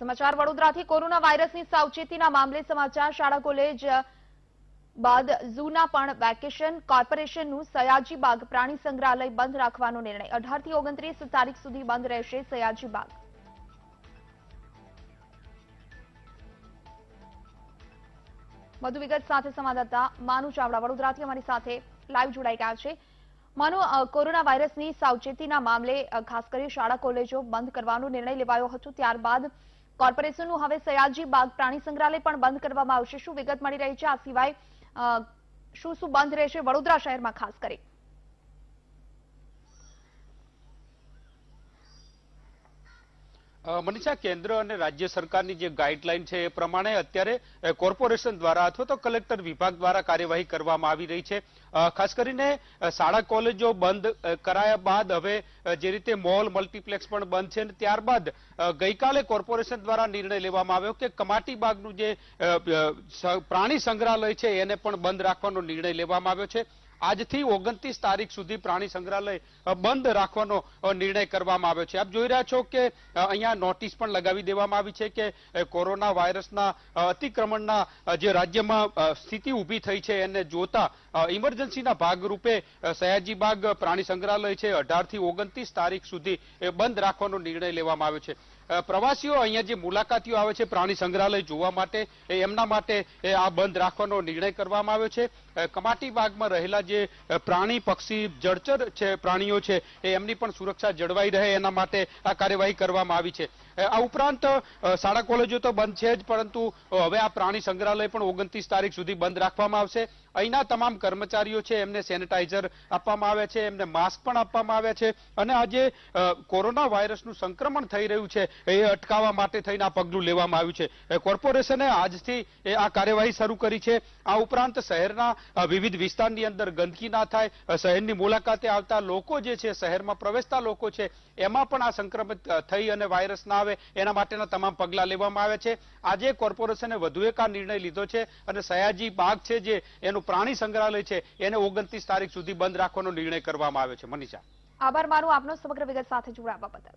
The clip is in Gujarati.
સમાચાર વડોદરાથી કોરોના વાયરસની સાવચેતીના મામલે સમાચાર શાળા કોલેજ બાદ ઝૂના પણ વેકેશન કોર્પોરેશનનું સયાજી પ્રાણી સંગ્રહાલય બંધ રાખવાનો નિર્ણય અઢારથી ઓગણત્રીસ તારીખ સુધી બંધ રહેશે સયાજી વધુ વિગત સાથે સંવાદદાતા માનુ ચાવડા વડોદરાથી અમારી સાથે લાઈવ જોડાઈ ગયા છે માનો કોરોના વાયરસની સાવચેતીના મામલે ખાસ કરી શાળા કોલેજો બંધ કરવાનો નિર્ણય લેવાયો હતો ત્યારબાદ કોર્પોરેશનનું હવે સયાજી બાગ પ્રાણી સંગ્રહાલય પણ બંધ કરવામાં આવશે શું વિગત મળી રહી છે આ સિવાય શું શું બંધ રહેશે વડોદરા શહેરમાં ખાસ કરી મનીષા કેન્દ્ર અને રાજ્ય સરકારની જે ગાઈડલાઈન છે એ પ્રમાણે અત્યારે કોર્પોરેશન દ્વારા અથવા તો કલેક્ટર વિભાગ દ્વારા કાર્યવાહી કરવામાં આવી રહી છે ખાસ કરીને શાળા કોલેજો બંધ કરાયા બાદ હવે જે રીતે મોલ મલ્ટીપ્લેક્સ પણ બંધ છે અને ત્યારબાદ ગઈકાલે કોર્પોરેશન દ્વારા નિર્ણય લેવામાં આવ્યો કે કમાટી બાગનું જે પ્રાણી સંગ્રહાલય છે એને પણ બંધ રાખવાનો નિર્ણય લેવામાં આવ્યો છે આજથી ઓગણત્રીસ તારીખ સુધી પ્રાણી સંગ્રહાલય બંધ રાખવાનો નિર્ણય કરવામાં આવ્યો છે આપ જોઈ રહ્યા છો કે અહીંયા નોટિસ પણ લગાવી દેવામાં આવી છે કે કોરોના વાયરસના અતિક્રમણના જે રાજ્યમાં સ્થિતિ ઊભી થઈ છે એને જોતા ઇમરજન્સીના ભાગરૂપે સયાજીબાગ પ્રાણી સંગ્રહાલય છે અઢારથી ઓગણત્રીસ તારીખ સુધી બંધ રાખવાનો નિર્ણય લેવામાં આવ્યો છે પ્રવાસીઓ અહીંયા જે મુલાકાતીઓ આવે છે પ્રાણી સંગ્રહાલય જોવા માટે એમના માટે આ બંધ રાખવાનો નિર્ણય કરવામાં આવ્યો છે કમાટી બાગમાં રહેલા જે પ્રાણી પક્ષી જળચર છે પ્રાણીઓ છે એમની પણ સુરક્ષા જળવાઈ રહે એના માટે આ કાર્યવાહી કરવામાં આવી છે આ ઉપરાંત શાળા કોલેજો તો બંધ છે જ પરંતુ હવે આ પ્રાણી સંગ્રહાલય પણ ઓગણત્રીસ તારીખ સુધી બંધ રાખવામાં આવશે અહીંના તમામ કર્મચારીઓ છે એમને સેનિટાઈઝર આપવામાં આવે છે એમને માસ્ક પણ આપવામાં આવે છે અને આજે કોરોના વાયરસનું સંક્રમણ થઈ રહ્યું છે એ અટકાવવા માટે થઈને આ પગલું લેવામાં આવ્યું છે કોર્પોરેશને આજથી આ કાર્યવાહી શરૂ કરી છે આ ઉપરાંત શહેરના વિવિધ વિસ્તારની અંદર ગંદકી ના થાય શહેરની મુલાકાતે આવતા લોકો જે છે શહેરમાં પ્રવેશતા લોકો છે એમાં પણ આ સંક્રમિત થઈ અને વાયરસ ના આવે આવે એના માટેના તમામ પગલાં લેવામાં આવે છે આજે કોર્પોરેશને વધુ એક આ નિર્ણય લીધો છે અને સયાજી બાગ છે જે એનું પ્રાણી સંગ્રહાલય છે એને ઓગણત્રીસ તારીખ સુધી બંધ રાખવાનો નિર્ણય કરવામાં આવ્યો છે મનીષા આભાર મારું આપનો સમગ્ર વિગત સાથે જોડાવા બદલ